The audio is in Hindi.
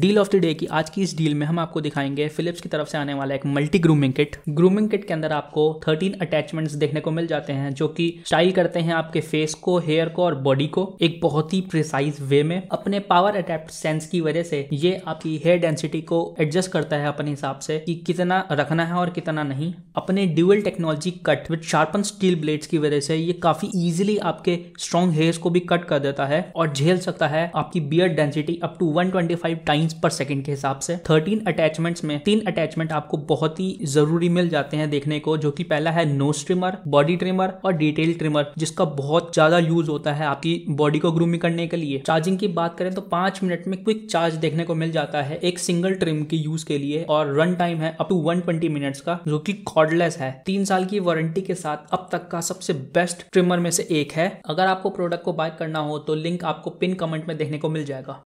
डील ऑफ द डे की आज की इस डील में हम आपको दिखाएंगे फिलिप्स की तरफ से आने वाला एक multi grooming kit grooming kit के अंदर आपको 13 अटैचमेंट्स देखने को मिल जाते हैं जो कि स्टाइल करते हैं आपके फेस को हेयर को और बॉडी को एक बहुत ही प्रिसाइज वे में अपने पावर अटैप्ट सेंस की वजह से ये आपकी हेयर डेंसिटी को एडजस्ट करता है अपने हिसाब से कि कितना रखना है और कितना नहीं अपने dual technology cut with sharpen steel blades की वजह से ये काफी इजिली आपके स्ट्रॉन्ग हेयर को भी कट कर देता है और झेल सकता है आपकी beard density up to 125 time lines per second के हिसाब से 13 अटैचमेंट्स में तीन अटैचमेंट आपको बहुत ही जरूरी मिल जाते हैं देखने को जो कि पहला है नोज ट्रिमर बॉडी ट्रिमर और डिटेल ट्रिमर जिसका बहुत ज्यादा यूज होता है आपकी बॉडी को ग्रूमिंग करने के लिए चार्जिंग की बात करें तो पांच मिनट में क्विक चार्ज देखने को मिल जाता है एक सिंगल ट्रिम के यूज के लिए और रन टाइम है up to one twenty minute का जो की कॉर्डलेस है तीन साल की वारंटी के साथ अब तक का सबसे बेस्ट ट्रिमर में से एक है अगर आपको प्रोडक्ट को बाय करना हो तो लिंक आपको पिन कमेंट में देखने को मिल जाएगा